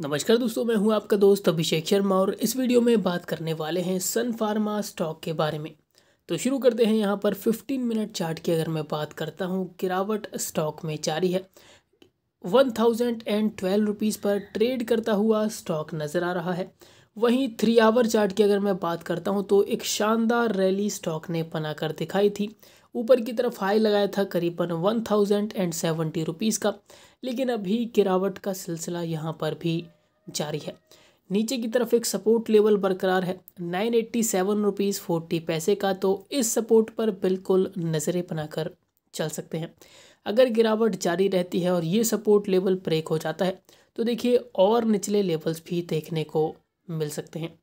नमस्कार दोस्तों मैं हूं आपका दोस्त अभिषेक शर्मा और इस वीडियो में बात करने वाले हैं सन फार्मा स्टॉक के बारे में तो शुरू करते हैं यहां पर 15 मिनट चार्ट की अगर मैं बात करता हूं गिरावट स्टॉक में जारी है one thousand and twelve rupees पर ट्रेड करता हुआ स्टॉक नज़र आ रहा है वहीं थ्री आवर चार्ट की अगर मैं बात करता हूं तो एक शानदार रैली स्टॉक ने बनाकर दिखाई थी ऊपर की तरफ हाई लगाया था करीबन one thousand and seventy rupees का लेकिन अभी गिरावट का सिलसिला यहाँ पर भी जारी है नीचे की तरफ एक सपोर्ट लेवल बरकरार है nine eighty seven rupees forty paise का तो इस सपोर्ट पर बिल्कुल नज़रें बनाकर चल सकते हैं अगर गिरावट जारी रहती है और ये सपोर्ट लेवल ब्रेक हो जाता है तो देखिए और निचले लेवल्स भी देखने को मिल सकते हैं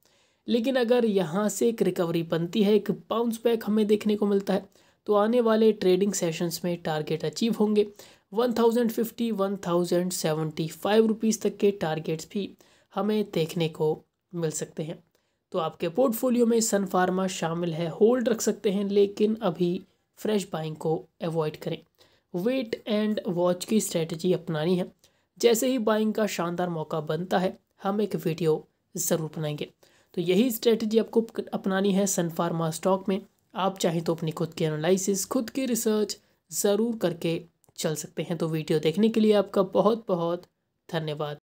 लेकिन अगर यहाँ से एक रिकवरी बनती है एक बाउंस बैक हमें देखने को मिलता है तो आने वाले ट्रेडिंग सेशंस में टारगेट अचीव होंगे 1050 1075 रुपीस तक के टारगेट्स भी हमें देखने को मिल सकते हैं तो आपके पोर्टफोलियो में सन फार्मा शामिल है होल्ड रख सकते हैं लेकिन अभी फ्रेश बाइंग को अवॉइड करें वेट एंड वॉच की स्ट्रेटजी अपनानी है जैसे ही बाइंग का शानदार मौका बनता है हम एक वीडियो ज़रूर बनाएंगे तो यही स्ट्रेटजी आपको अपनानी है सन फार्मा स्टॉक में आप चाहें तो अपनी खुद की एनालिसिस खुद की रिसर्च ज़रूर करके चल सकते हैं तो वीडियो देखने के लिए आपका बहुत बहुत धन्यवाद